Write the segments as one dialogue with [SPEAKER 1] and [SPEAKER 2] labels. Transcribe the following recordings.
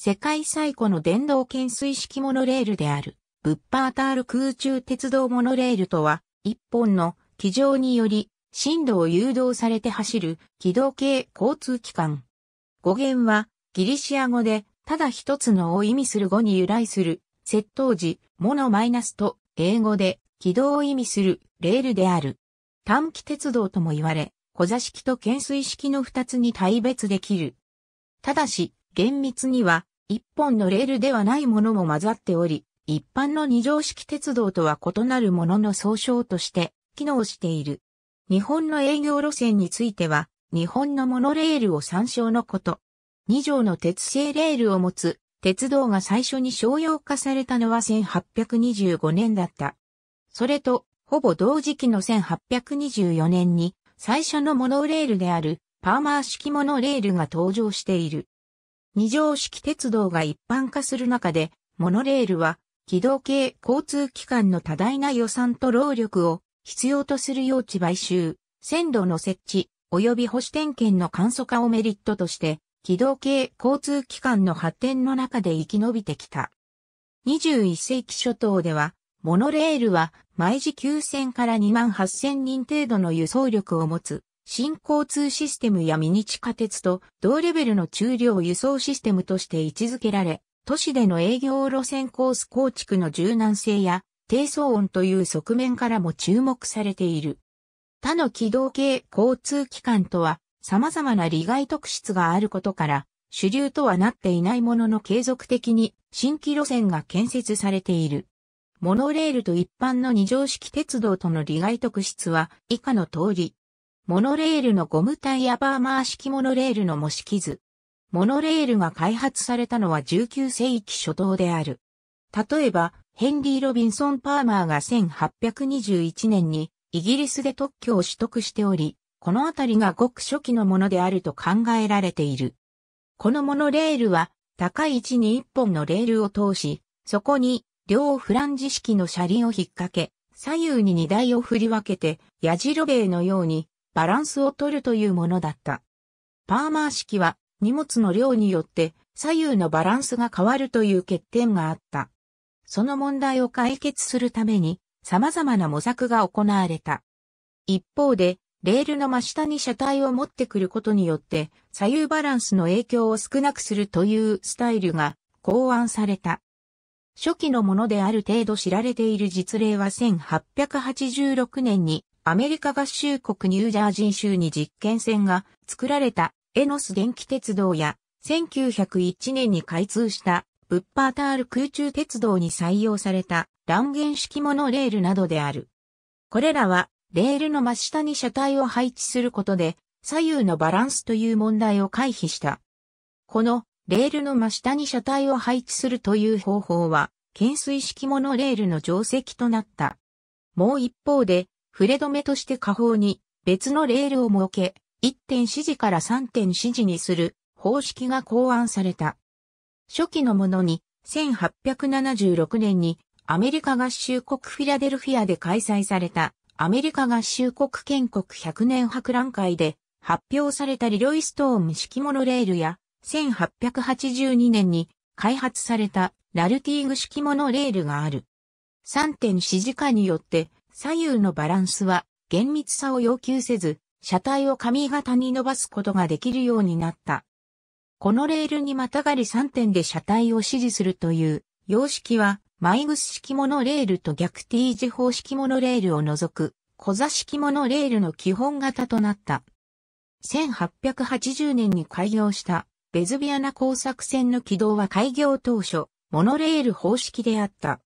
[SPEAKER 1] 世界最古の電動懸垂式モノレールである、ブッパータール空中鉄道モノレールとは、一本の機上により、振動を誘導されて走る軌道系交通機関。語源は、ギリシア語で、ただ一つのを意味する語に由来する、窃盗時、モノマイナスと、英語で、軌道を意味する、レールである。短期鉄道とも言われ、小座式と懸垂式の二つに大別できる。ただし、厳密には、一本のレールではないものも混ざっており、一般の二乗式鉄道とは異なるものの総称として機能している。日本の営業路線については、日本のモノレールを参照のこと。二条の鉄製レールを持つ鉄道が最初に商用化されたのは1825年だった。それと、ほぼ同時期の1824年に最初のモノレールであるパーマー式モノレールが登場している。二乗式鉄道が一般化する中で、モノレールは、軌道系交通機関の多大な予算と労力を必要とする用地買収、線路の設置、及び保守点検の簡素化をメリットとして、軌道系交通機関の発展の中で生き延びてきた。21世紀初頭では、モノレールは毎時9000から2万8000人程度の輸送力を持つ新交通システムやミニ地下鉄と同レベルの中量輸送システムとして位置づけられ、都市での営業路線コース構築の柔軟性や低騒音という側面からも注目されている。他の軌道系交通機関とは様々な利害特質があることから、主流とはなっていないものの継続的に新規路線が建設されている。モノレールと一般の二乗式鉄道との利害特質は以下の通り、モノレールのゴムタイヤバーマー式モノレールの模式図。モノレールが開発されたのは19世紀初頭である。例えば、ヘンリー・ロビンソン・パーマーが1821年にイギリスで特許を取得しており、このあたりがごく初期のものであると考えられている。このモノレールは高い位置に1本のレールを通し、そこに両フランジ式の車輪を引っ掛け、左右に荷台を振り分けて、矢印塀のようにバランスを取るというものだった。パーマー式は荷物の量によって左右のバランスが変わるという欠点があった。その問題を解決するために様々な模索が行われた。一方で、レールの真下に車体を持ってくることによって左右バランスの影響を少なくするというスタイルが考案された。初期のものである程度知られている実例は1886年にアメリカ合衆国ニュージャージー州に実験線が作られたエノス電気鉄道や1901年に開通したブッパータール空中鉄道に採用された断言式モノレールなどである。これらはレールの真下に車体を配置することで左右のバランスという問題を回避した。このレールの真下に車体を配置するという方法は、懸垂式モノレールの定石となった。もう一方で、触れ止めとして下方に別のレールを設け、1点指示から3点指示にする方式が考案された。初期のものに1876年にアメリカ合衆国フィラデルフィアで開催されたアメリカ合衆国建国100年博覧会で発表されたリロイストーン式モノレールや1882年に開発されたラルティーグ式モノレールがある。3点指示下によって左右のバランスは厳密さを要求せず、車体を髪型に伸ばすことができるようになった。このレールにまたがり3点で車体を支持するという様式は、マイグス式モノレールと逆 T 字方式モノレールを除く、小座式モノレールの基本型となった。1880年に開業したベズビアナ工作船の軌道は開業当初、モノレール方式であった。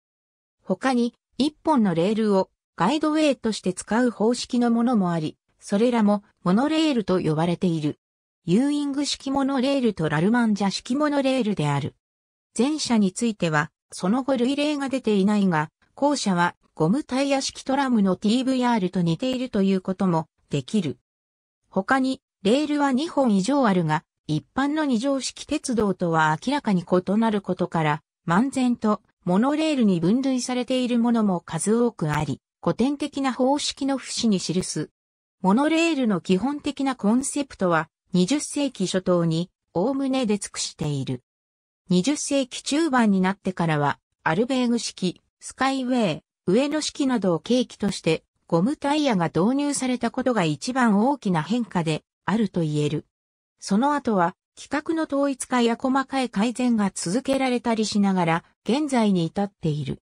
[SPEAKER 1] 他に、1本のレールをガイドウェイとして使う方式のものもあり、それらもモノレールと呼ばれている。ユーイング式モノレールとラルマンジャ式モノレールである。前者については、その後類例が出ていないが、後者はゴムタイヤ式トラムの TVR と似ているということもできる。他に、レールは2本以上あるが、一般の二乗式鉄道とは明らかに異なることから、漫然とモノレールに分類されているものも数多くあり、古典的な方式の節に記す。モノレールの基本的なコンセプトは20世紀初頭に概ねで尽くしている。20世紀中盤になってからはアルベーグ式、スカイウェイ、上野式などを契機としてゴムタイヤが導入されたことが一番大きな変化であると言える。その後は規格の統一化や細かい改善が続けられたりしながら現在に至っている。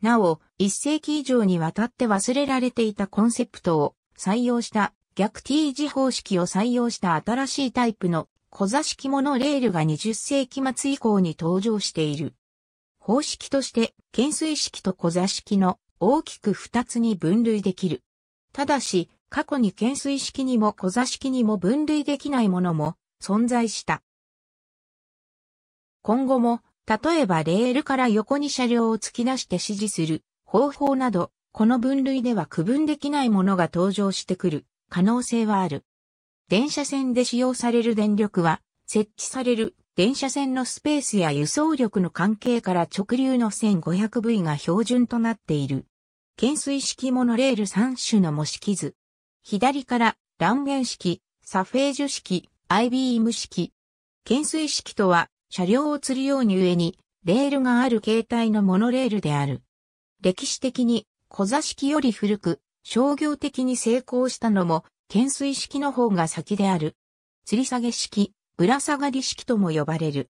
[SPEAKER 1] なお、一世紀以上にわたって忘れられていたコンセプトを採用した逆 T 字方式を採用した新しいタイプの小座式モノレールが20世紀末以降に登場している。方式として、懸垂式と小座式の大きく二つに分類できる。ただし、過去に懸垂式にも小座式にも分類できないものも存在した。今後も、例えばレールから横に車両を突き出して指示する方法など、この分類では区分できないものが登場してくる可能性はある。電車線で使用される電力は、設置される電車線のスペースや輸送力の関係から直流の 1500V が標準となっている。懸垂式モノレール3種の模式図。左から断言式、サフェージュ式、IBM 式。懸垂式とは、車両を吊るように上に、レールがある形態のモノレールである。歴史的に小座式より古く、商業的に成功したのも、懸垂式の方が先である。吊り下げ式、ぶら下がり式とも呼ばれる。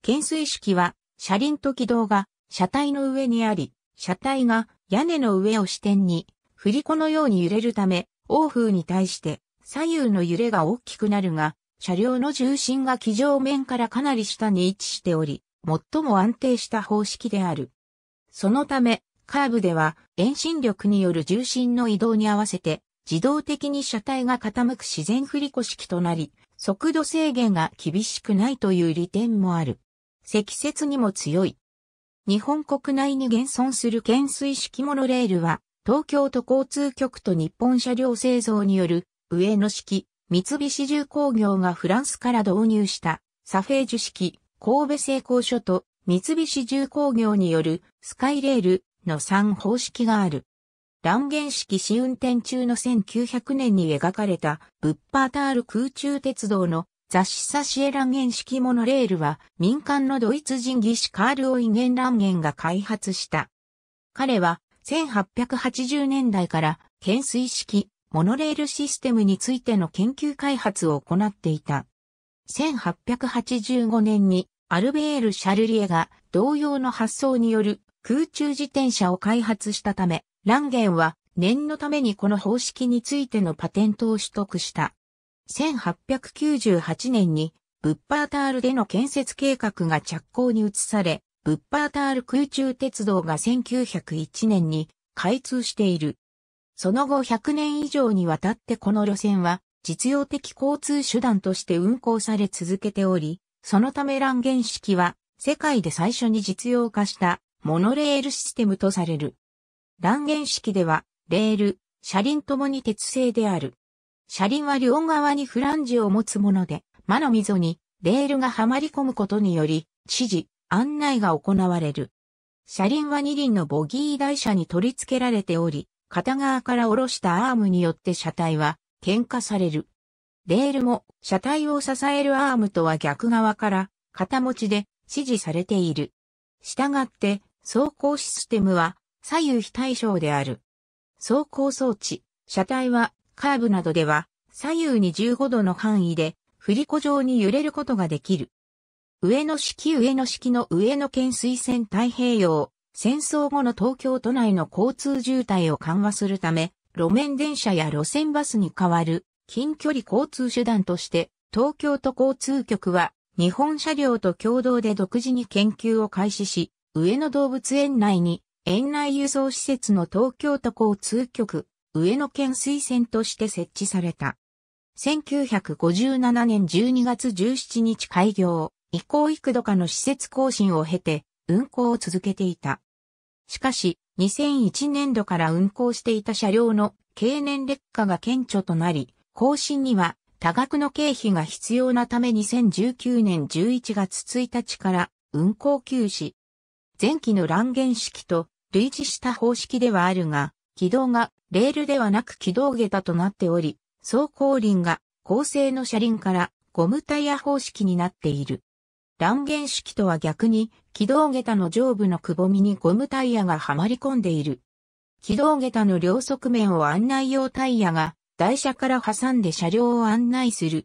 [SPEAKER 1] 懸垂式は、車輪と軌道が車体の上にあり、車体が屋根の上を支点に、振り子のように揺れるため、欧風に対して左右の揺れが大きくなるが、車両の重心が機上面からかなり下に位置しており、最も安定した方式である。そのため、カーブでは遠心力による重心の移動に合わせて自動的に車体が傾く自然振り子式となり、速度制限が厳しくないという利点もある。積雪にも強い。日本国内に現存する懸垂式モノレールは、東京都交通局と日本車両製造による上野式、三菱重工業がフランスから導入したサフェージュ式、神戸製鋼所と三菱重工業によるスカイレール、の3方式がある。断言式試運転中の1900年に描かれたブッパータール空中鉄道の雑誌サシエランゲン式モノレールは民間のドイツ人技師カール・オイゲンランゲンが開発した。彼は1880年代から懸垂式モノレールシステムについての研究開発を行っていた。1885年にアルベール・シャルリエが同様の発想による空中自転車を開発したため、ランゲンは念のためにこの方式についてのパテントを取得した。1898年にブッパータールでの建設計画が着工に移され、ブッパータール空中鉄道が1901年に開通している。その後100年以上にわたってこの路線は実用的交通手段として運行され続けており、そのためランゲン式は世界で最初に実用化したモノレールシステムとされる。断言式では、レール、車輪ともに鉄製である。車輪は両側にフランジを持つもので、間の溝にレールがはまり込むことにより、指示、案内が行われる。車輪は二輪のボギー台車に取り付けられており、片側から下ろしたアームによって車体は、喧嘩される。レールも車体を支えるアームとは逆側から、片持ちで指示されている。したがって、走行システムは左右非対称である。走行装置、車体はカーブなどでは左右に15度の範囲で振り子状に揺れることができる。上野式上野式の上野県水線太平洋、戦争後の東京都内の交通渋滞を緩和するため、路面電車や路線バスに代わる近距離交通手段として、東京都交通局は日本車両と共同で独自に研究を開始し、上野動物園内に、園内輸送施設の東京都交通局、上野県推薦として設置された。1957年12月17日開業、以降幾度かの施設更新を経て、運行を続けていた。しかし、2001年度から運行していた車両の経年劣化が顕著となり、更新には多額の経費が必要なため2019年11月1日から運行休止、前期の乱言式と類似した方式ではあるが、軌道がレールではなく軌道下駄となっており、走行輪が構成の車輪からゴムタイヤ方式になっている。乱言式とは逆に、軌道下駄の上部のくぼみにゴムタイヤがはまり込んでいる。軌道下駄の両側面を案内用タイヤが台車から挟んで車両を案内する。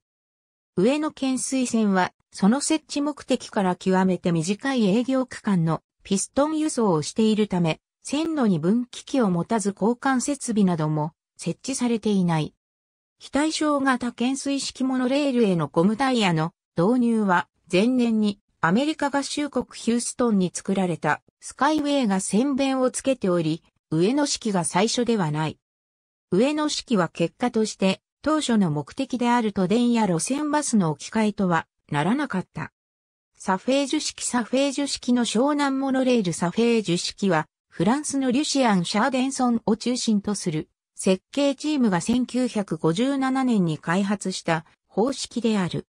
[SPEAKER 1] 上の懸垂線は、その設置目的から極めて短い営業区間のピストン輸送をしているため、線路に分岐器を持たず交換設備なども設置されていない。非対称型懸垂式モノレールへのゴムタイヤの導入は前年にアメリカ合衆国ヒューストンに作られたスカイウェイが線弁をつけており、上野式が最初ではない。上野式は結果として当初の目的である都電や路線バスの置き換えとはならなかった。サフェージュ式サフェージュ式の湘南モノレールサフェージュ式は、フランスのリュシアン・シャーデンソンを中心とする設計チームが1957年に開発した方式である。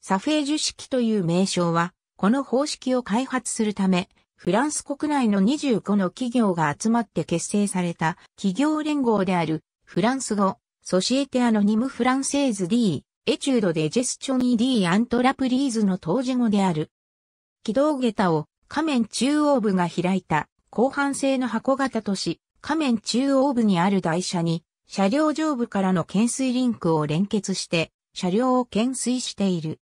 [SPEAKER 1] サフェージュ式という名称は、この方式を開発するため、フランス国内の25の企業が集まって結成された企業連合であるフランス語、ソシエテアノニム・フランセーズ D、エチュードでジェスチョニー・ディ・アントラプリーズの当時語である。軌道下駄を仮面中央部が開いた後半製の箱型とし、仮面中央部にある台車に車両上部からの懸垂リンクを連結して車両を懸垂している。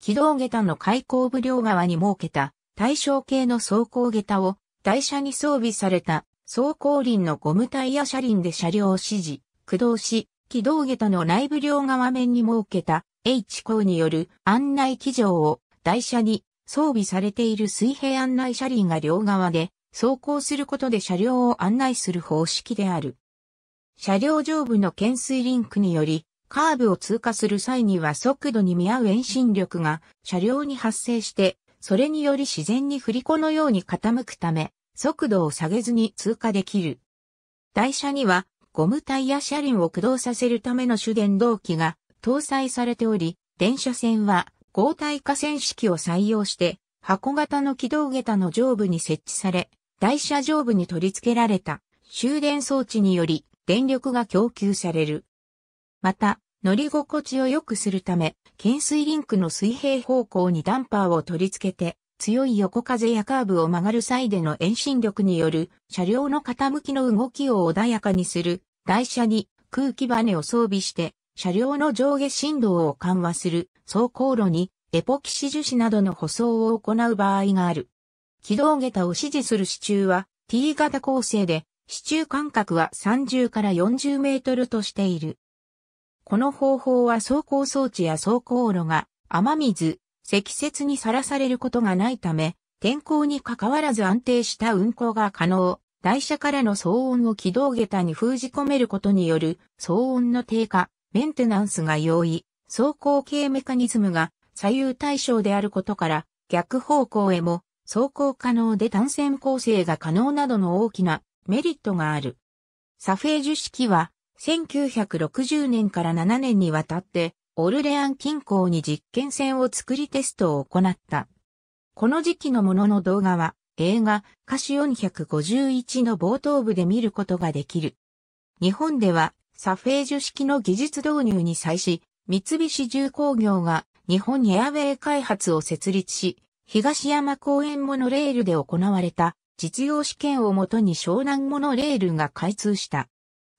[SPEAKER 1] 軌道下駄の開口部両側に設けた対象系の走行下駄を台車に装備された走行輪のゴムタイヤ車輪で車両を指示、駆動し、軌道下駄の内部両側面に設けた H 校による案内機場を台車に装備されている水平案内車輪が両側で走行することで車両を案内する方式である。車両上部の懸垂リンクにより、カーブを通過する際には速度に見合う遠心力が車両に発生して、それにより自然に振り子のように傾くため、速度を下げずに通過できる。台車にはゴムタイヤ車輪を駆動させるための主電動機が搭載されており、電車線は合体化線式を採用して箱型の軌道下駄の上部に設置され、台車上部に取り付けられた終電装置により電力が供給される。また、乗り心地を良くするため、懸垂リンクの水平方向にダンパーを取り付けて、強い横風やカーブを曲がる際での遠心力による車両の傾きの動きを穏やかにする台車に空気バネを装備して車両の上下振動を緩和する走行路にエポキシ樹脂などの舗装を行う場合がある。軌道下駄を支持する支柱は T 型構成で支柱間隔は30から40メートルとしている。この方法は走行装置や走行路が雨水、積雪にさらされることがないため、天候に関わらず安定した運行が可能。台車からの騒音を軌道下駄に封じ込めることによる騒音の低下、メンテナンスが容易、走行系メカニズムが左右対称であることから逆方向へも走行可能で単線構成が可能などの大きなメリットがある。サフェージュ式は1960年から7年にわたってオルレアン近郊に実験船を作りテストを行った。この時期のものの動画は映画歌詞451の冒頭部で見ることができる。日本ではサフェージュ式の技術導入に際し、三菱重工業が日本エアウェイ開発を設立し、東山公園モノレールで行われた実用試験をもとに湘南モノレールが開通した。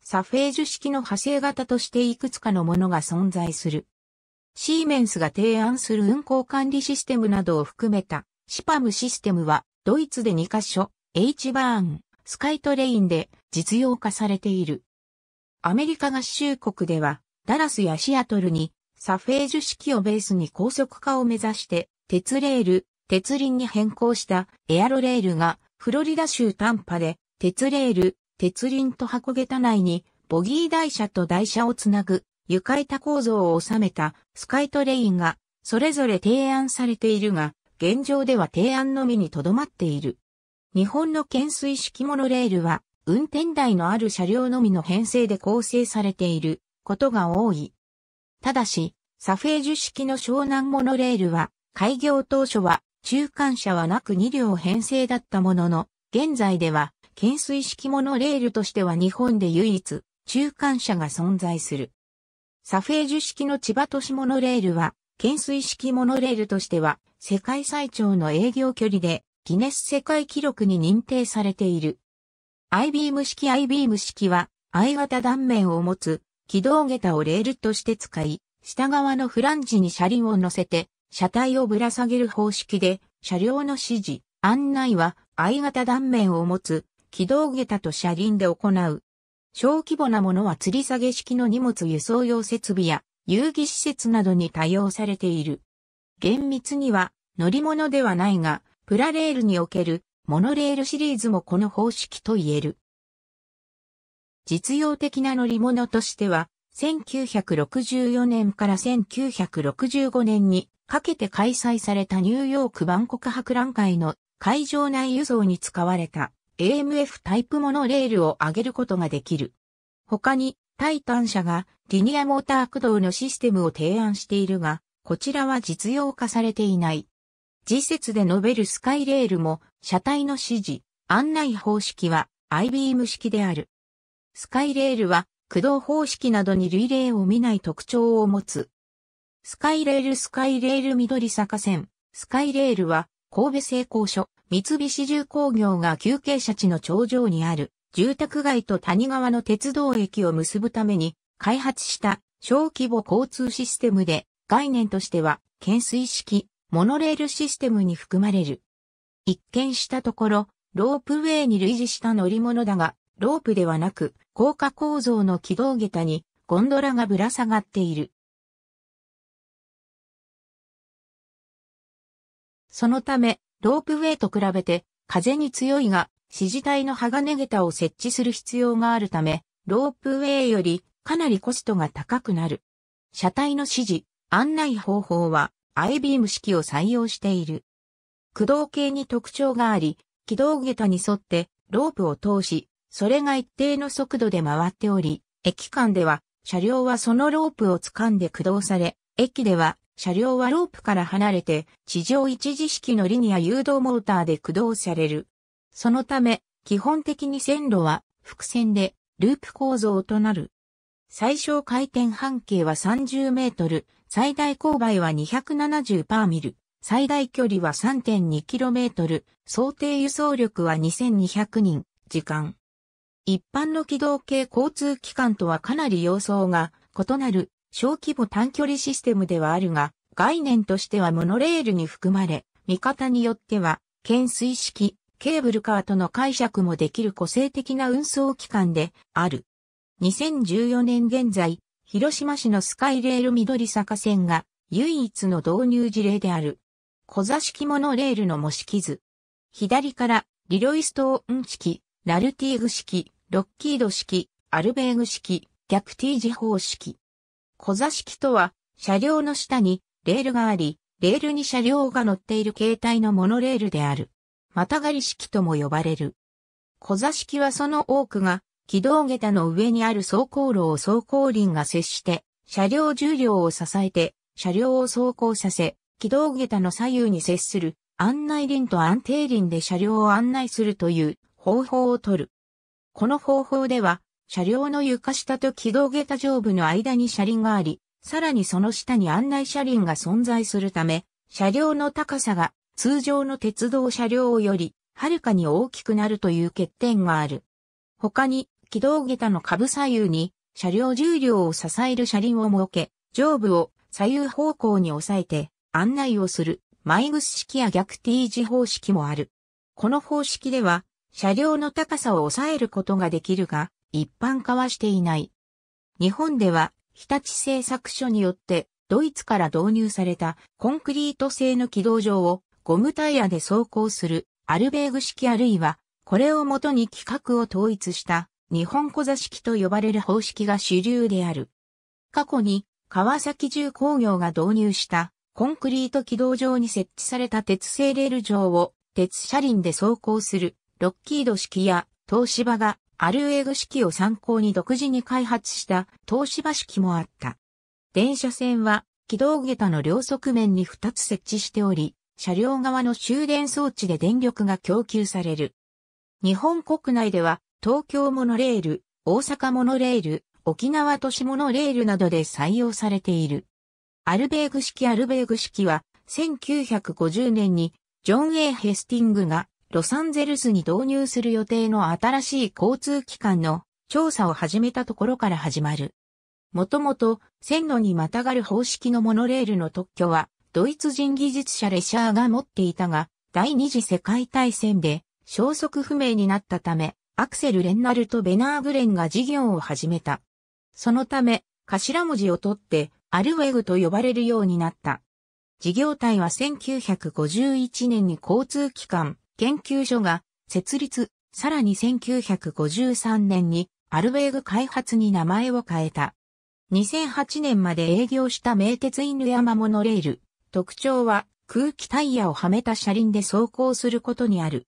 [SPEAKER 1] サフェージュ式の派生型としていくつかのものが存在する。シーメンスが提案する運行管理システムなどを含めたシパムシステムはドイツで2カ所、H バーン、スカイトレインで実用化されている。アメリカ合衆国ではダラスやシアトルにサフェージュ式をベースに高速化を目指して鉄レール、鉄輪に変更したエアロレールがフロリダ州タンパで鉄レール、鉄輪と箱桁内に、ボギー台車と台車をつなぐ、床板構造を収めたスカイトレインが、それぞれ提案されているが、現状では提案のみにとどまっている。日本の懸垂式モノレールは、運転台のある車両のみの編成で構成されていることが多い。ただし、サフェージュ式の湘南モノレールは、開業当初は中間車はなく2両編成だったものの、現在では懸垂式モノレールとしては日本で唯一、中間車が存在する。サフェージュ式の千葉都市モノレールは、懸垂式モノレールとしては、世界最長の営業距離で、ギネス世界記録に認定されている。アイビーム式アイビーム式は、I 型断面を持つ、軌道下駄をレールとして使い、下側のフランジに車輪を乗せて、車体をぶら下げる方式で、車両の指示、案内は I 型断面を持つ軌道下駄と車輪で行う。小規模なものは吊り下げ式の荷物輸送用設備や遊戯施設などに多用されている。厳密には乗り物ではないが、プラレールにおけるモノレールシリーズもこの方式と言える。実用的な乗り物としては、1964年から1965年にかけて開催されたニューヨーク万国博覧会の会場内輸送に使われた。AMF タイプモノレールを上げることができる。他に、タイタン社がリニアモーター駆動のシステムを提案しているが、こちらは実用化されていない。次節で述べるスカイレールも、車体の指示、案内方式は IBM 式である。スカイレールは、駆動方式などに類例を見ない特徴を持つ。スカイレールスカイレール緑坂線。スカイレールは神戸製鋼所、三菱重工業が休憩者地の頂上にある住宅街と谷川の鉄道駅を結ぶために開発した小規模交通システムで概念としては懸垂式モノレールシステムに含まれる。一見したところロープウェイに類似した乗り物だがロープではなく高架構造の軌道下駄にゴンドラがぶら下がっている。そのため、ロープウェイと比べて風に強いが、支持体の鋼桁を設置する必要があるため、ロープウェイよりかなりコストが高くなる。車体の指示、案内方法は I ビーム式を採用している。駆動系に特徴があり、軌道下駄に沿ってロープを通し、それが一定の速度で回っており、駅間では車両はそのロープを掴んで駆動され、駅では車両はロープから離れて、地上一時式のリニア誘導モーターで駆動される。そのため、基本的に線路は伏線でループ構造となる。最小回転半径は30メートル、最大勾配は270パーミル、最大距離は3 2トル、想定輸送力は2200人、時間。一般の軌道系交通機関とはかなり様相が異なる小規模短距離システムではあるが、概念としてはモノレールに含まれ、見方によっては、懸垂式、ケーブルカーとの解釈もできる個性的な運送機関である。2014年現在、広島市のスカイレール緑坂線が唯一の導入事例である。小座式モノレールの模式図。左から、リロイストーン式、ラルティーグ式、ロッキード式、アルベーグ式、逆 T 字方式。小座式とは、車両の下にレールがあり、レールに車両が乗っている形態のモノレールである。またがり式とも呼ばれる。小座式はその多くが、軌道下駄の上にある走行路を走行輪が接して、車両重量を支えて、車両を走行させ、軌道下駄の左右に接する案内輪と安定輪で車両を案内するという方法を取る。この方法では、車両の床下と軌道下駄上部の間に車輪があり、さらにその下に案内車輪が存在するため、車両の高さが通常の鉄道車両よりはるかに大きくなるという欠点がある。他に、軌道下駄の下部左右に車両重量を支える車輪を設け、上部を左右方向に抑えて案内をするマイグス式や逆 T 字方式もある。この方式では車両の高さを抑えることができるが、一般化はしていない。日本では日立製作所によってドイツから導入されたコンクリート製の軌道上をゴムタイヤで走行するアルベーグ式あるいはこれをもとに規格を統一した日本小座式と呼ばれる方式が主流である。過去に川崎重工業が導入したコンクリート軌道上に設置された鉄製レール上を鉄車輪で走行するロッキード式や東芝がアルエグ式を参考に独自に開発した東芝式もあった。電車線は軌道下駄の両側面に2つ設置しており、車両側の終電装置で電力が供給される。日本国内では東京モノレール、大阪モノレール、沖縄都市モノレールなどで採用されている。アルベーグ式アルベーグ式は1950年にジョン・エ A・ ヘスティングがロサンゼルスに導入する予定の新しい交通機関の調査を始めたところから始まる。もともと線路にまたがる方式のモノレールの特許はドイツ人技術者レシャーが持っていたが第二次世界大戦で消息不明になったためアクセル・レンナルとベナーグレンが事業を始めた。そのため頭文字を取ってアルウェグと呼ばれるようになった。事業体は1951年に交通機関研究所が設立、さらに1953年にアルウェーグ開発に名前を変えた。2008年まで営業した名鉄犬山モノレール。特徴は空気タイヤをはめた車輪で走行することにある。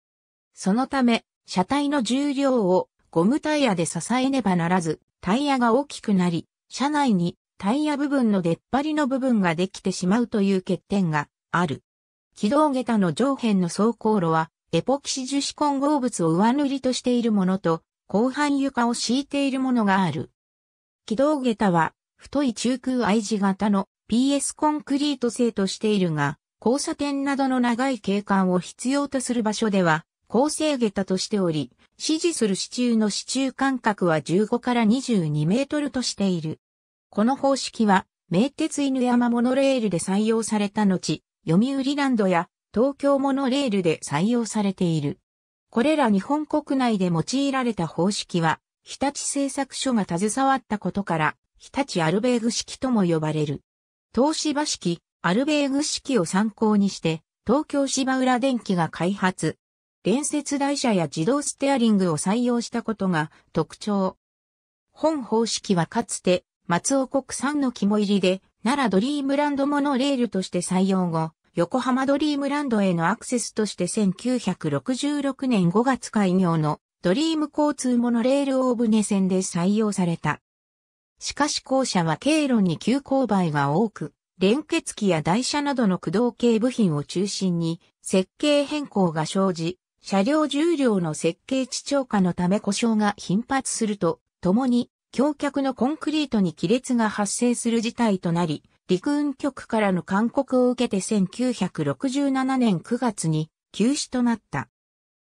[SPEAKER 1] そのため、車体の重量をゴムタイヤで支えねばならず、タイヤが大きくなり、車内にタイヤ部分の出っ張りの部分ができてしまうという欠点がある。軌道下駄の上辺の走行路はエポキシ樹脂混合物を上塗りとしているものと、広範床を敷いているものがある。軌道下駄は、太い中空 I 字型の PS コンクリート製としているが、交差点などの長い景観を必要とする場所では、構成下駄としており、支持する支柱の支柱間隔は15から22メートルとしている。この方式は、名鉄犬山モノレールで採用された後、読売ランドや東京モノレールで採用されている。これら日本国内で用いられた方式は、日立製作所が携わったことから、日立アルベーグ式とも呼ばれる。東芝式、アルベーグ式を参考にして、東京芝浦電機が開発。連接台車や自動ステアリングを採用したことが特徴。本方式はかつて松尾国産の肝入りで奈良ドリームランドモノレールとして採用後、横浜ドリームランドへのアクセスとして1966年5月開業のドリーム交通モノレール大船線で採用された。しかし校舎は経路に急勾配が多く、連結機や台車などの駆動系部品を中心に設計変更が生じ、車両重量の設計地超過のため故障が頻発すると、ともに橋脚のコンクリートに亀裂が発生する事態となり、陸運局からの勧告を受けて1967年9月に休止となった。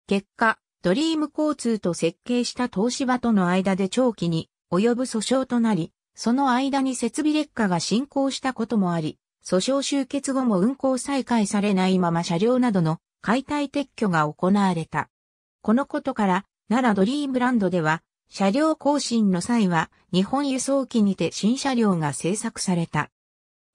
[SPEAKER 1] 結果、ドリーム交通と設計した東芝との間で長期に及ぶ訴訟となり、その間に設備劣化が進行したこともあり、訴訟終結後も運行再開されないまま車両などの解体撤去が行われた。このことから、奈良ドリームランドでは、車両更新の際は、日本輸送機にて新車両が製作された。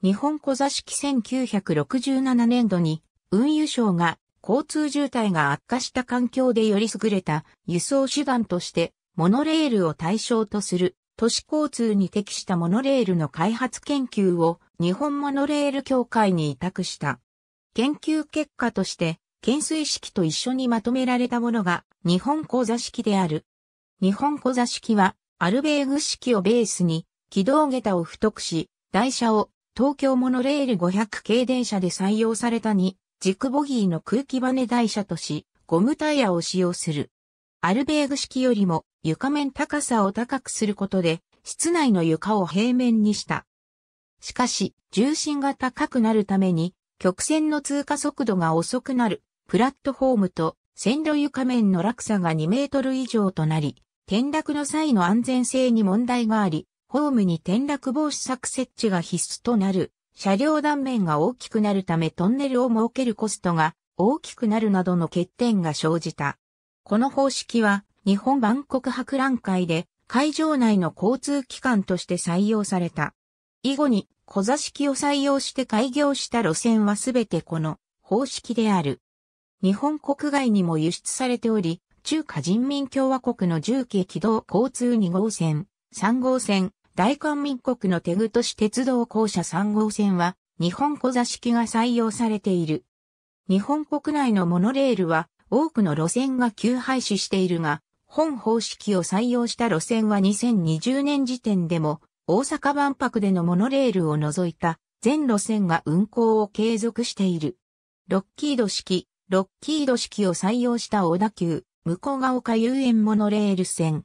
[SPEAKER 1] 日本小座式1967年度に運輸省が交通渋滞が悪化した環境でより優れた輸送手段としてモノレールを対象とする都市交通に適したモノレールの開発研究を日本モノレール協会に委託した。研究結果として懸垂式と一緒にまとめられたものが日本小座式である。日本小座式はアルベーグ式をベースに軌道下駄を太くし台車を東京モノレール500系電車で採用された2、軸ボギーの空気バネ台車とし、ゴムタイヤを使用する。アルベーグ式よりも床面高さを高くすることで、室内の床を平面にした。しかし、重心が高くなるために、曲線の通過速度が遅くなる、プラットフォームと線路床面の落差が2メートル以上となり、転落の際の安全性に問題があり、ホームに転落防止策設置が必須となる、車両断面が大きくなるためトンネルを設けるコストが大きくなるなどの欠点が生じた。この方式は日本万国博覧会で会場内の交通機関として採用された。以後に小座式を採用して開業した路線はすべてこの方式である。日本国外にも輸出されており、中華人民共和国の重機軌道交通2号線、3号線、大韓民国のテグ都市鉄道公社3号線は、日本小座式が採用されている。日本国内のモノレールは、多くの路線が急廃止しているが、本方式を採用した路線は2020年時点でも、大阪万博でのモノレールを除いた全路線が運行を継続している。ロッキード式、ロッキード式を採用した小田急、向ヶ丘遊園モノレール線。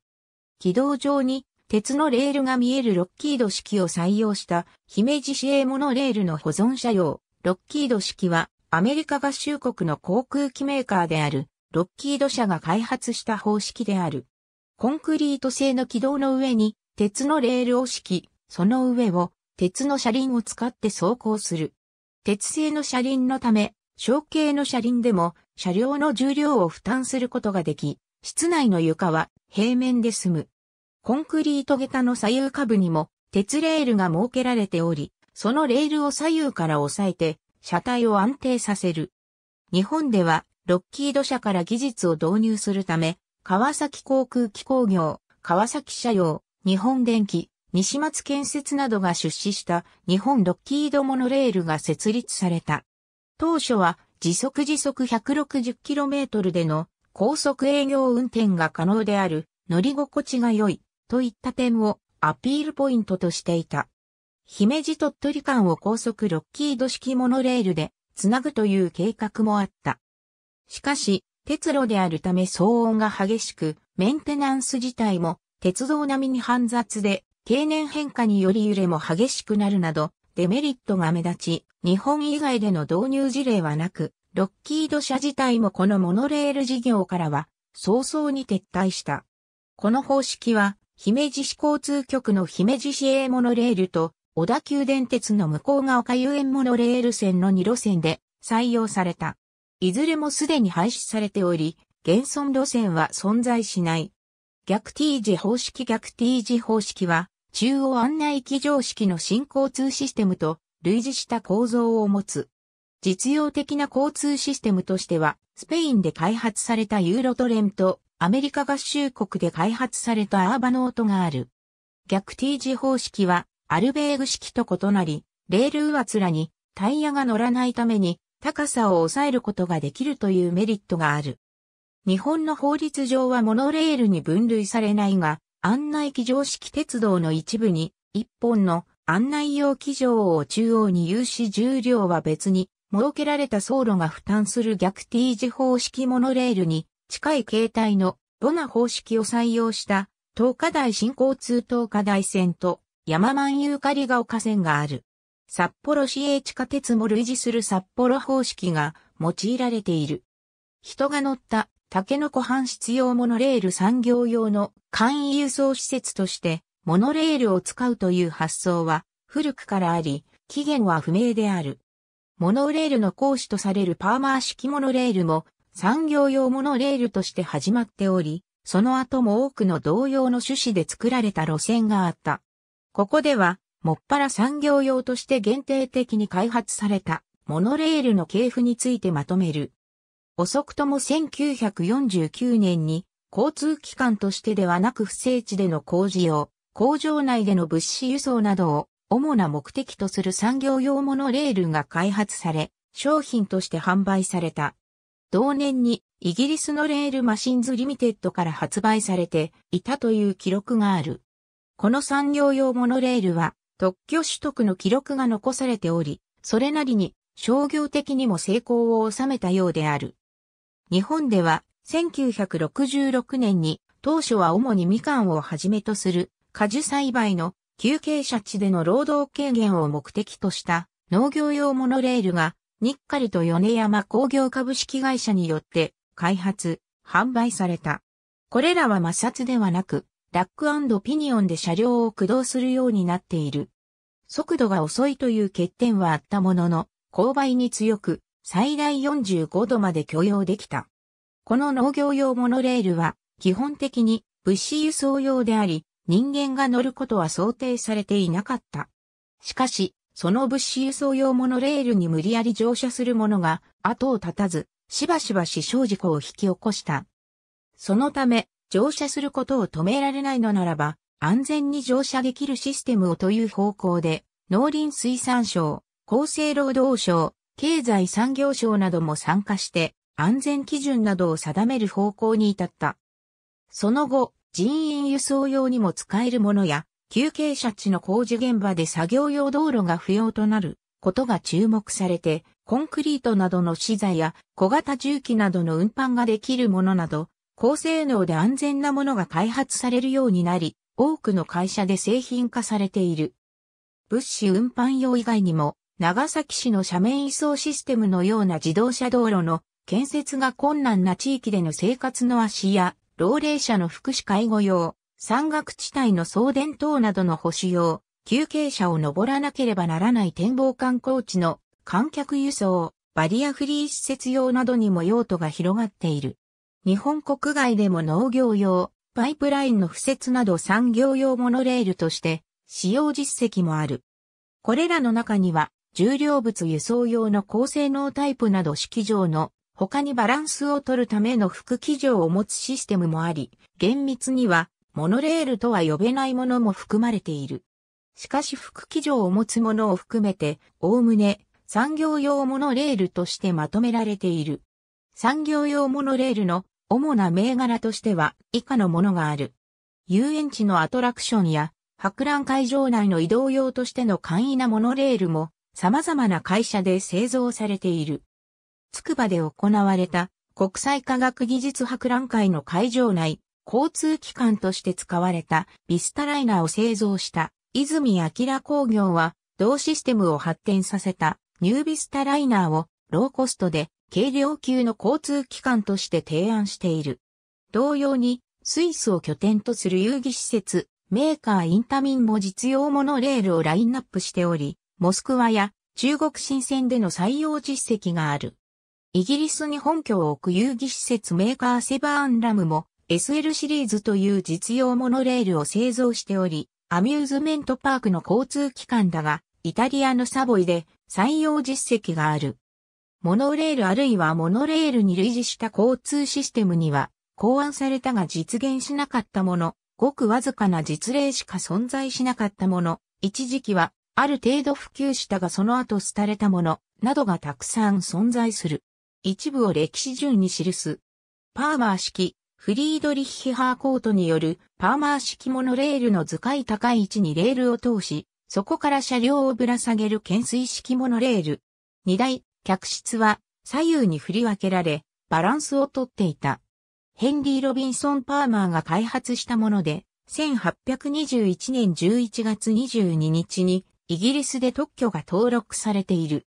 [SPEAKER 1] 軌道上に鉄のレールが見えるロッキード式を採用した姫路市営モノレールの保存車用。ロッキード式はアメリカ合衆国の航空機メーカーであるロッキード社が開発した方式である。コンクリート製の軌道の上に鉄のレールを敷き、その上を鉄の車輪を使って走行する。鉄製の車輪のため、小径の車輪でも車両の重量を負担することができ、室内の床は平面で済む。コンクリート下駄の左右下部にも鉄レールが設けられており、そのレールを左右から押さえて車体を安定させる。日本ではロッキード社から技術を導入するため、川崎航空機工業、川崎社用、日本電機、西松建設などが出資した日本ロッキードモノレールが設立された。当初は時速時速 160km での高速営業運転が可能である乗り心地が良いといった点をアピールポイントとしていた。姫路鳥取間を高速ロッキード式モノレールでつなぐという計画もあった。しかし、鉄路であるため騒音が激しく、メンテナンス自体も鉄道並みに煩雑で、経年変化により揺れも激しくなるなど、デメリットが目立ち、日本以外での導入事例はなく、ロッキード社自体もこのモノレール事業からは、早々に撤退した。この方式は、姫路市交通局の姫路市営モノレールと小田急電鉄の向こうが丘遊園モノレール線の2路線で採用された。いずれもすでに廃止されており、現存路線は存在しない。逆 T 字方式逆 T 字方式は、中央案内機常識の新交通システムと類似した構造を持つ。実用的な交通システムとしては、スペインで開発されたユーロトレンとアメリカ合衆国で開発されたアーバノートがある。逆 T 字方式はアルベーグ式と異なり、レール上つらにタイヤが乗らないために高さを抑えることができるというメリットがある。日本の法律上はモノレールに分類されないが、案内機常式鉄道の一部に、一本の案内用機場を中央に有し重量は別に、設けられた走路が負担する逆 T 字方式モノレールに近い形態のロナ方式を採用した東華大新交通東華大線と山満ユーカリが丘線がある。札幌市営地下鉄も類似する札幌方式が用いられている。人が乗った竹の湖半室用モノレール産業用の簡易輸送施設としてモノレールを使うという発想は古くからあり、起源は不明である。モノレールの講師とされるパーマー式モノレールも産業用モノレールとして始まっており、その後も多くの同様の趣旨で作られた路線があった。ここでは、もっぱら産業用として限定的に開発されたモノレールの系譜についてまとめる。遅くとも1949年に交通機関としてではなく不正地での工事用、工場内での物資輸送などを主な目的とする産業用モノレールが開発され、商品として販売された。同年にイギリスのレールマシンズリミテッドから発売されていたという記録がある。この産業用モノレールは特許取得の記録が残されており、それなりに商業的にも成功を収めたようである。日本では1966年に当初は主にみかんをはじめとする果樹栽培の休憩者地での労働軽減を目的とした農業用モノレールがニッカリと米山工業株式会社によって開発、販売された。これらは摩擦ではなく、ラックピニオンで車両を駆動するようになっている。速度が遅いという欠点はあったものの、勾配に強く、最大45度まで許容できた。この農業用モノレールは、基本的に物資輸送用であり、人間が乗ることは想定されていなかった。しかし、その物資輸送用モノレールに無理やり乗車する者が後を絶たず、しばしば死傷事故を引き起こした。そのため、乗車することを止められないのならば、安全に乗車できるシステムをという方向で、農林水産省、厚生労働省、経済産業省なども参加して、安全基準などを定める方向に至った。その後、人員輸送用にも使えるものや、休憩者地の工事現場で作業用道路が不要となることが注目されて、コンクリートなどの資材や小型重機などの運搬ができるものなど、高性能で安全なものが開発されるようになり、多くの会社で製品化されている。物資運搬用以外にも、長崎市の斜面移送システムのような自動車道路の建設が困難な地域での生活の足や、老齢者の福祉介護用、山岳地帯の送電塔などの保守用、休憩者を登らなければならない展望観光地の観客輸送、バリアフリー施設用などにも用途が広がっている。日本国外でも農業用、パイプラインの敷設など産業用モノレールとして使用実績もある。これらの中には重量物輸送用の高性能タイプなど式場の他にバランスを取るための副機場を持つシステムもあり、厳密にはモノレールとは呼べないものも含まれている。しかし副機場を持つものを含めて、おおむね産業用モノレールとしてまとめられている。産業用モノレールの主な銘柄としては以下のものがある。遊園地のアトラクションや博覧会場内の移動用としての簡易なモノレールも様々な会社で製造されている。つくばで行われた国際科学技術博覧会の会場内、交通機関として使われたビスタライナーを製造した泉明工業は同システムを発展させたニュービスタライナーをローコストで軽量級の交通機関として提案している。同様にスイスを拠点とする遊戯施設メーカーインタミンも実用モノレールをラインナップしており、モスクワや中国新線での採用実績がある。イギリスに本拠を置く遊戯施設メーカーセバーンラムも SL シリーズという実用モノレールを製造しており、アミューズメントパークの交通機関だが、イタリアのサボイで採用実績がある。モノレールあるいはモノレールに類似した交通システムには考案されたが実現しなかったもの、ごくわずかな実例しか存在しなかったもの、一時期はある程度普及したがその後廃れたもの、などがたくさん存在する。一部を歴史順に記す。パーマー式、フリードリッヒ・ハーコートによるパーマー式モノレールの図解高い位置にレールを通し、そこから車両をぶら下げる懸垂式モノレール。荷台、客室は左右に振り分けられ、バランスをとっていた。ヘンリー・ロビンソン・パーマーが開発したもので、1821年11月22日にイギリスで特許が登録されている。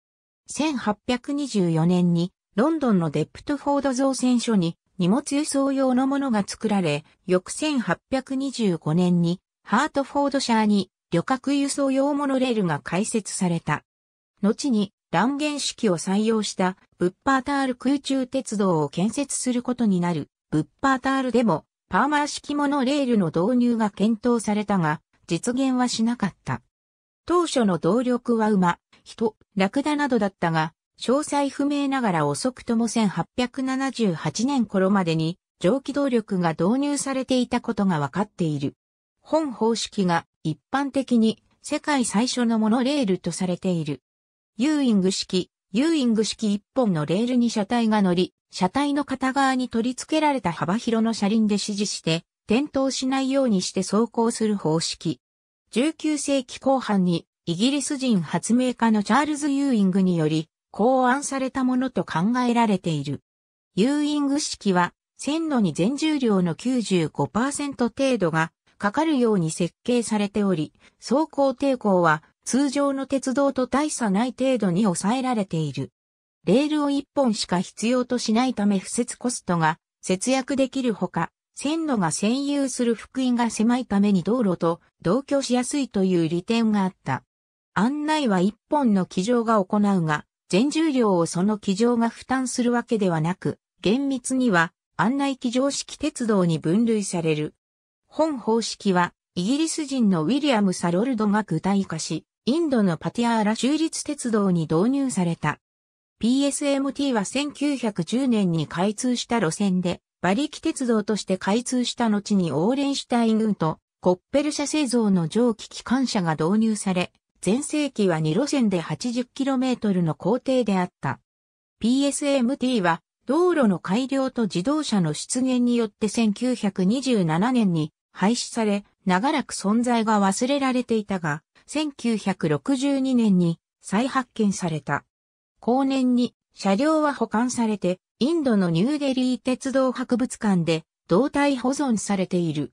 [SPEAKER 1] 1824年にロンドンのデプトフォード造船所に荷物輸送用のものが作られ、翌1825年にハートフォードシャーに旅客輸送用モノレールが開設された。後に断言式を採用したブッパータール空中鉄道を建設することになるブッパータールでもパーマー式モノレールの導入が検討されたが実現はしなかった。当初の動力は馬、人、ラクダなどだったが詳細不明ながら遅くとも1878年頃までに蒸気動力が導入されていたことが分かっている。本方式が一般的に世界最初のモノレールとされている。ユーイング式、ユーイング式一本のレールに車体が乗り、車体の片側に取り付けられた幅広の車輪で指示して、転倒しないようにして走行する方式。19世紀後半にイギリス人発明家のチャールズ・ユーイングにより考案されたものと考えられている。ユーイング式は、線路に全重量の95%程度がかかるように設計されており、走行抵抗は通常の鉄道と大差ない程度に抑えられている。レールを1本しか必要としないため付設コストが節約できるほか、線路が占有する福音が狭いために道路と同居しやすいという利点があった。案内は1本の騎乗が行うが、全重量をその機場が負担するわけではなく、厳密には案内機乗式鉄道に分類される。本方式は、イギリス人のウィリアム・サロルドが具体化し、インドのパティアーラ州立鉄道に導入された。PSMT は1910年に開通した路線で、馬力鉄道として開通した後にオーレンシュタイン軍とコッペル社製造の蒸気機関車が導入され、全盛期は2路線で 80km の工程であった。PSMT は道路の改良と自動車の出現によって1927年に廃止され、長らく存在が忘れられていたが、1962年に再発見された。後年に車両は保管されて、インドのニューデリー鉄道博物館で胴体保存されている。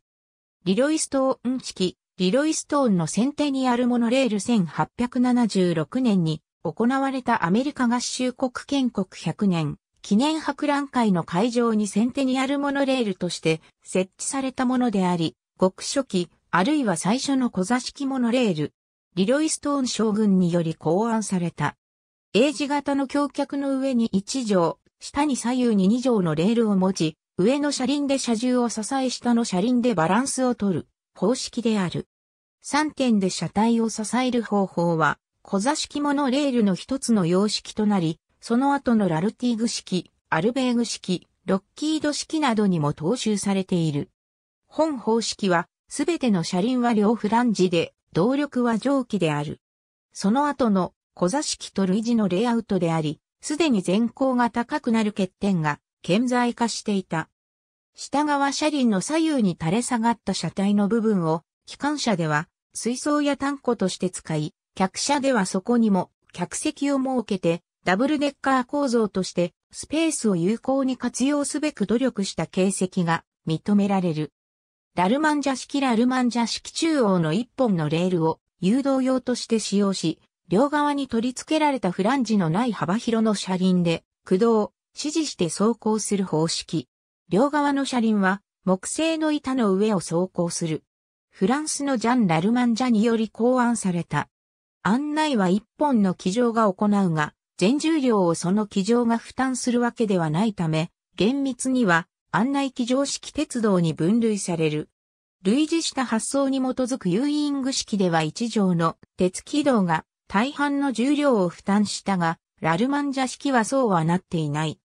[SPEAKER 1] リロイストーン式リロイストーンの先手にあるモノレール1876年に行われたアメリカ合衆国建国100年記念博覧会の会場に先手にあるモノレールとして設置されたものであり、極初期あるいは最初の小座式モノレール、リロイストーン将軍により考案された。A 字型の橋脚の上に1畳、下に左右に2畳のレールを持ち、上の車輪で車重を支え下の車輪でバランスを取る。方式である。3点で車体を支える方法は、小座式モノレールの一つの様式となり、その後のラルティグ式、アルベーグ式、ロッキード式などにも踏襲されている。本方式は、すべての車輪は両フランジで、動力は蒸気である。その後の小座式と類似のレイアウトであり、すでに前高が高くなる欠点が顕在化していた。下側車輪の左右に垂れ下がった車体の部分を、機関車では水槽やタンクとして使い、客車ではそこにも客席を設けて、ダブルデッカー構造としてスペースを有効に活用すべく努力した形跡が認められる。ラルマンジャ式ラルマンジャ式中央の一本のレールを誘導用として使用し、両側に取り付けられたフランジのない幅広の車輪で駆動、指示して走行する方式。両側の車輪は木製の板の上を走行する。フランスのジャン・ラルマンジャにより考案された。案内は一本の騎乗が行うが、全重量をその騎乗が負担するわけではないため、厳密には案内機乗式鉄道に分類される。類似した発想に基づくユーイング式では一条の鉄軌道が大半の重量を負担したが、ラルマンジャ式はそうはなっていない。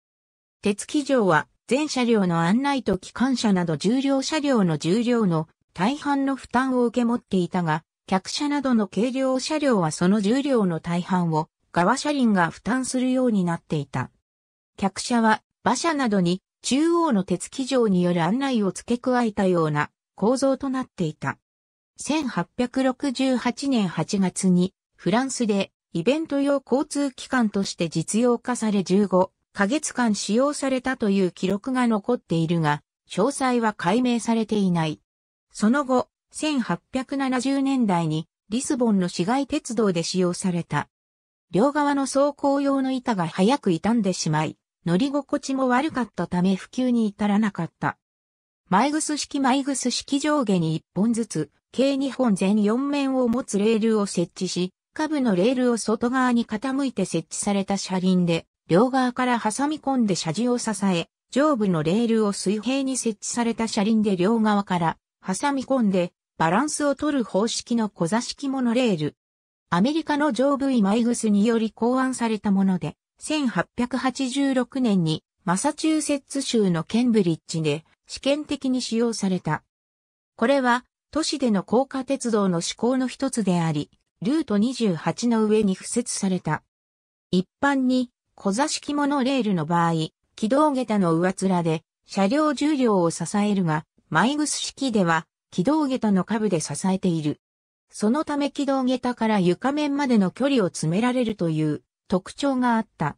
[SPEAKER 1] 鉄軌乗は全車両の案内と機関車など重量車両の重量の大半の負担を受け持っていたが、客車などの軽量車両はその重量の大半を側車輪が負担するようになっていた。客車は馬車などに中央の鉄基場上による案内を付け加えたような構造となっていた。1868年8月にフランスでイベント用交通機関として実用化され15ヶ月間使用されたという記録が残っているが、詳細は解明されていない。その後、1870年代にリスボンの市街鉄道で使用された。両側の走行用の板が早く傷んでしまい、乗り心地も悪かったため普及に至らなかった。マイグス式マイグス式上下に1本ずつ、計2本全4面を持つレールを設置し、下部のレールを外側に傾いて設置された車輪で、両側から挟み込んで車軸を支え、上部のレールを水平に設置された車輪で両側から挟み込んでバランスを取る方式の小座式モノレール。アメリカの上部イマイグスにより考案されたもので、1886年にマサチューセッツ州のケンブリッジで試験的に使用された。これは都市での高架鉄道の試行の一つであり、ルート28の上に付設された。一般に小座式モノレールの場合、軌道下駄の上面で車両重量を支えるが、マイグス式では軌道下駄の下部で支えている。そのため軌道下駄から床面までの距離を詰められるという特徴があった。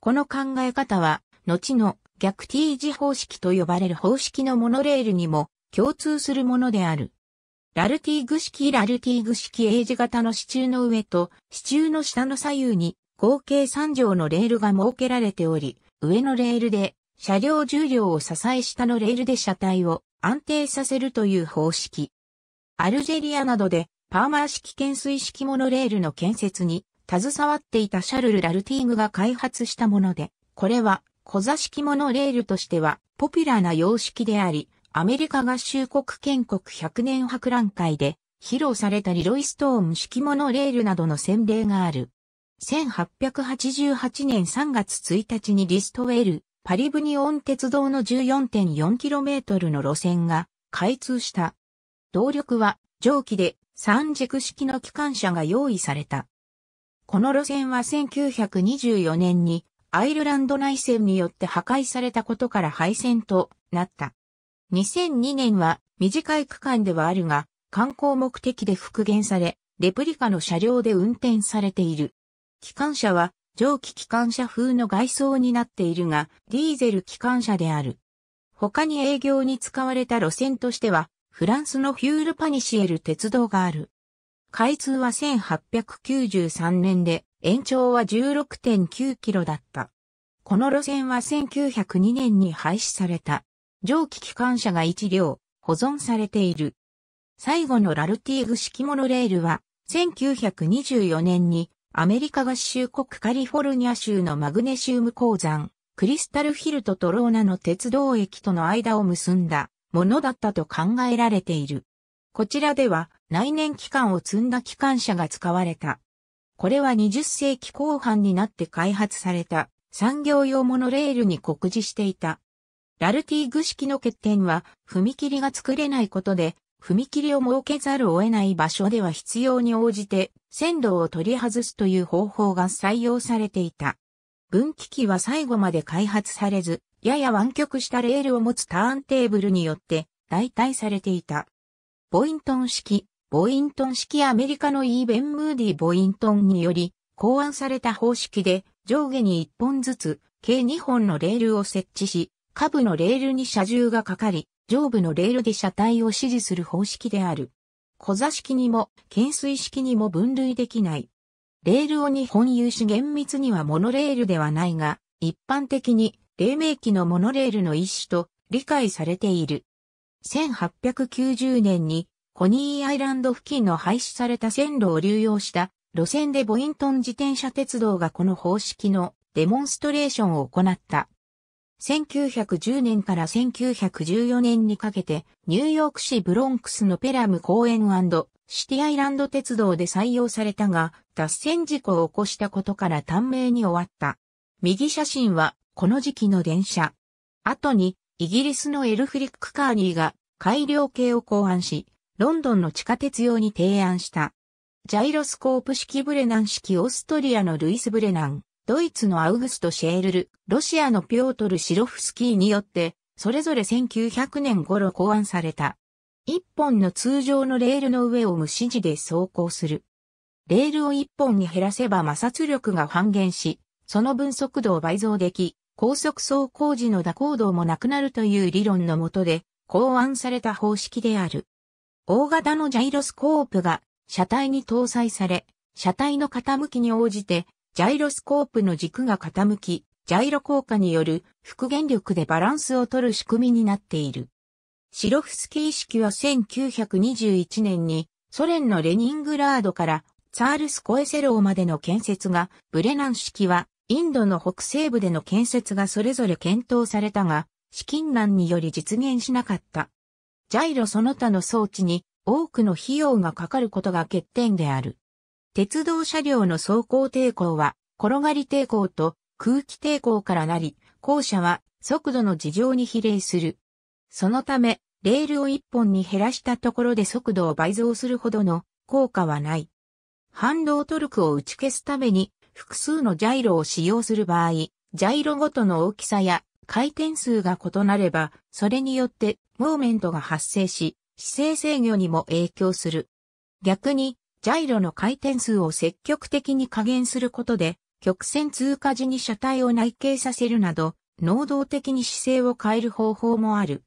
[SPEAKER 1] この考え方は、後の逆 T 字方式と呼ばれる方式のモノレールにも共通するものである。ラルティーグ式ラルティーグ式 A 字型の支柱の上と支柱の下の左右に合計3畳のレールが設けられており、上のレールで車両重量を支え下のレールで車体を安定させるという方式。アルジェリアなどでパーマー式懸垂式モノレールの建設に携わっていたシャルル・ラルティーグが開発したもので、これは小座式モノレールとしてはポピュラーな様式であり、アメリカ合衆国建国100年博覧会で披露されたリロイストーン式モノレールなどの洗礼がある。1888年3月1日にリストウェル、パリブニオン鉄道の 14.4km の路線が開通した。動力は蒸気で三軸式の機関車が用意された。この路線は1924年にアイルランド内戦によって破壊されたことから廃線となった。2002年は短い区間ではあるが観光目的で復元され、レプリカの車両で運転されている。機関車は蒸気機関車風の外装になっているが、ディーゼル機関車である。他に営業に使われた路線としては、フランスのフュールパニシエル鉄道がある。開通は1893年で、延長は16.9キロだった。この路線は1902年に廃止された。蒸気機関車が1両、保存されている。最後のラルティーグ式モノレールは、1924年にアメリカ合衆国カリフォルニア州のマグネシウム鉱山、クリスタルヒルとトローナの鉄道駅との間を結んだものだったと考えられている。こちらでは内燃機関を積んだ機関車が使われた。これは20世紀後半になって開発された産業用モノレールに酷似していた。ラルティーグ式の欠点は踏切が作れないことで踏切を設けざるを得ない場所では必要に応じて線路を取り外すという方法が採用されていた。分岐器は最後まで開発されず、やや湾曲したレールを持つターンテーブルによって代替されていた。ボイントン式、ボイントン式アメリカのイーベン・ムーディ・ボイントンにより考案された方式で上下に1本ずつ計2本のレールを設置し、下部のレールに車重がかかり、上部のレールで車体を指示する方式である。小座式にも、懸垂式にも分類できない。レールを日本有し厳密にはモノレールではないが、一般的に、黎明期のモノレールの一種と理解されている。1890年に、コニーアイランド付近の廃止された線路を流用した路線でボイントン自転車鉄道がこの方式のデモンストレーションを行った。1910年から1914年にかけて、ニューヨーク市ブロンクスのペラム公園シティアイランド鉄道で採用されたが、脱線事故を起こしたことから短命に終わった。右写真は、この時期の電車。後に、イギリスのエルフリック・カーニーが改良系を考案し、ロンドンの地下鉄用に提案した。ジャイロスコープ式ブレナン式オーストリアのルイス・ブレナン。ドイツのアウグスト・シェールル、ロシアのピョートル・シロフスキーによって、それぞれ1900年頃考案された。一本の通常のレールの上を無指示で走行する。レールを一本に減らせば摩擦力が半減し、その分速度を倍増でき、高速走行時の打行動もなくなるという理論のもとで、考案された方式である。大型のジャイロスコープが車体に搭載され、車体の傾きに応じてジャイロスコープの軸が傾き、ジャイロ効果による復元力でバランスを取る仕組みになっている。シロフスキー式は1921年にソ連のレニングラードからツァールスコエセローまでの建設が、ブレナン式はインドの北西部での建設がそれぞれ検討されたが、資金難により実現しなかった。ジャイロその他の装置に多くの費用がかかることが欠点である。鉄道車両の走行抵抗は、転がり抵抗と空気抵抗からなり、後者は速度の事情に比例する。そのため、レールを一本に減らしたところで速度を倍増するほどの効果はない。反動トルクを打ち消すために複数のジャイロを使用する場合、ジャイロごとの大きさや回転数が異なれば、それによってモーメントが発生し、姿勢制御にも影響する。逆に、ジャイロの回転数を積極的に加減することで、曲線通過時に車体を内傾させるなど、能動的に姿勢を変える方法もある。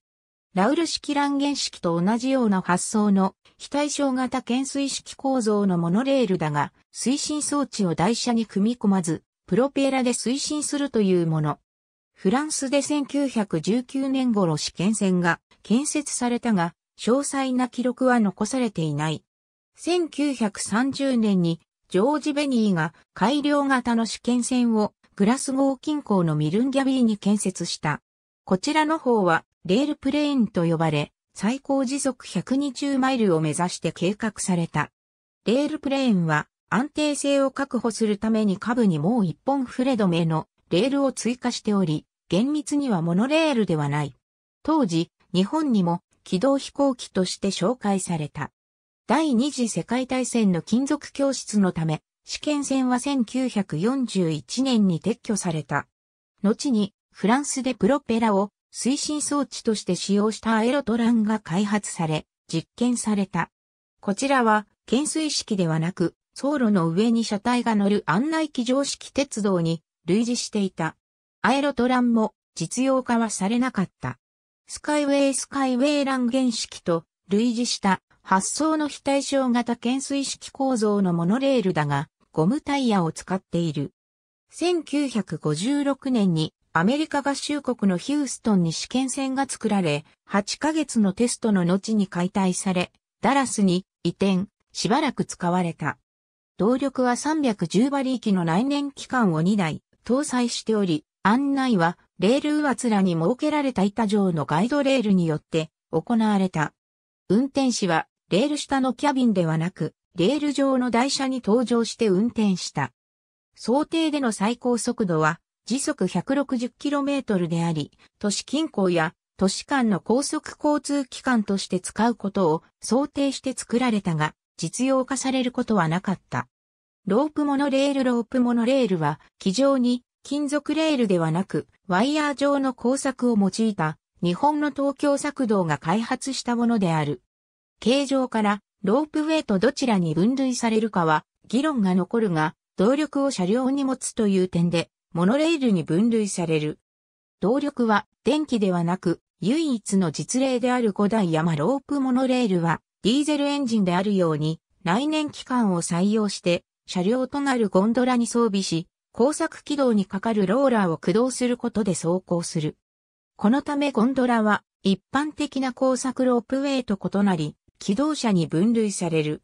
[SPEAKER 1] ラウル式ランゲン式と同じような発想の非対称型懸垂式構造のモノレールだが、推進装置を台車に組み込まず、プロペラで推進するというもの。フランスで1919年頃試験船が建設されたが、詳細な記録は残されていない。1930年にジョージ・ベニーが改良型の試験船をグラスゴー近郊のミルンギャビーに建設した。こちらの方はレールプレーンと呼ばれ、最高時速120マイルを目指して計画された。レールプレーンは安定性を確保するために下部にもう一本フレ止めのレールを追加しており、厳密にはモノレールではない。当時、日本にも軌道飛行機として紹介された。第二次世界大戦の金属教室のため、試験船は1941年に撤去された。後に、フランスでプロペラを推進装置として使用したアエロトランが開発され、実験された。こちらは、懸垂式ではなく、走路の上に車体が乗る案内機常式鉄道に類似していた。アエロトランも実用化はされなかった。スカイウェイスカイウェイラン原式と類似した発想の非対称型懸垂式構造のモノレールだが、ゴムタイヤを使っている。1956年にアメリカ合衆国のヒューストンに試験船が作られ、8ヶ月のテストの後に解体され、ダラスに移転、しばらく使われた。動力は310馬力の内燃機関を2台搭載しており、案内はレール上つらに設けられた板状のガイドレールによって行われた。運転士はレール下のキャビンではなく、レール上の台車に登場して運転した。想定での最高速度は時速 160km であり、都市近郊や都市間の高速交通機関として使うことを想定して作られたが、実用化されることはなかった。ロープモノレールロープモノレールは、機上に金属レールではなく、ワイヤー状の工作を用いた日本の東京作動が開発したものである。形状からロープウェイとどちらに分類されるかは議論が残るが、動力を車両に持つという点で、モノレールに分類される。動力は電気ではなく、唯一の実例である古代山ロープモノレールは、ディーゼルエンジンであるように、内燃機関を採用して、車両となるゴンドラに装備し、工作軌道にかかるローラーを駆動することで走行する。このためゴンドラは、一般的な工作ロープウェイと異なり、機動車に分類される。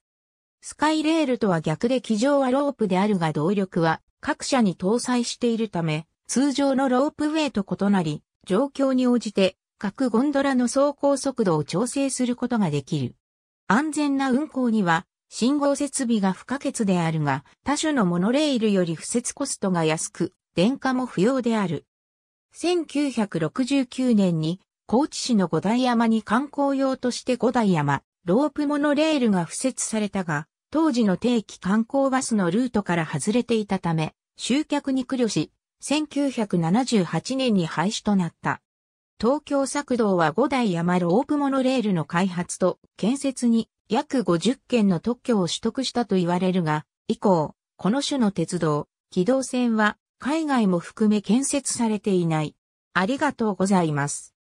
[SPEAKER 1] スカイレールとは逆で機上はロープであるが動力は各社に搭載しているため、通常のロープウェイと異なり、状況に応じて各ゴンドラの走行速度を調整することができる。安全な運行には信号設備が不可欠であるが、他種のモノレールより付設コストが安く、電化も不要である。1969年に高知市の五大山に観光用として五大山、ロープモノレールが付設されたが、当時の定期観光バスのルートから外れていたため、集客に苦慮し、1978年に廃止となった。東京作道は5台山ロープモノレールの開発と建設に約50件の特許を取得したと言われるが、以降、この種の鉄道、機動線は海外も含め建設されていない。ありがとうございます。